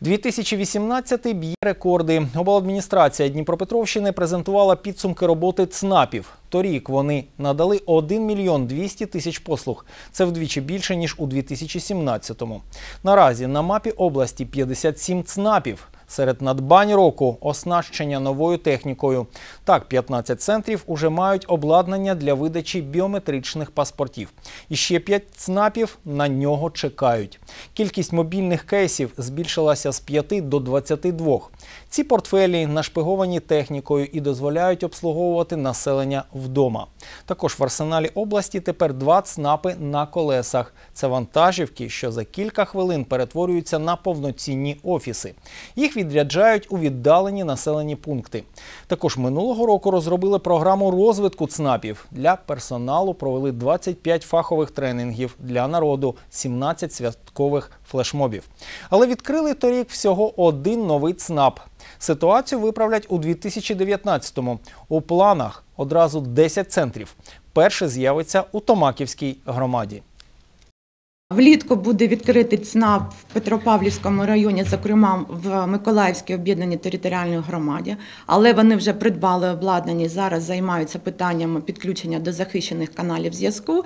2018 б'є рекорди. Обладміністрація Дніпропетровщини презентувала підсумки роботи ЦНАПів. Торік вони надали 1 мільйон 200 тисяч послуг. Це вдвічі більше ніж у 2017-му. Наразі на мапі області 57 ЦНАПів. Серед надбань року оснащення новою технікою. Так, 15 центрів уже мають обладнання для видачі біометричних паспортів. І ще 5 ЦНАПів на нього чекають. Кількість мобільних кейсів збільшилася з 5 до 22. Ці портфелі нашпиговані технікою і дозволяють обслуговувати населення вдома. Також в арсеналі області тепер два ЦНАПи на колесах. Це вантажівки, що за кілька хвилин перетворюються на повноцінні офіси. Їх відряджають у віддалені населені пункти. Також минулого року розробили програму розвитку ЦНАПів. Для персоналу провели 25 фахових тренінгів, для народу 17 святкових чергових флешмобів. Але відкрили торік всього один новий ЦНАП. Ситуацію виправлять у 2019-му. У планах одразу 10 центрів. Перший з'явиться у Томаківській громаді. Влітку буде відкритий ЦНАП в Петропавлівському районі, зокрема в Миколаївській об'єднаній територіальній громаді, але вони вже придбали обладнані зараз, займаються питаннями підключення до захищених каналів зв'язку.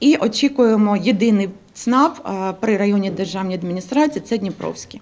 І очікуємо єдиний ЦНАП е, при районній державній адміністрації це Дніпровський.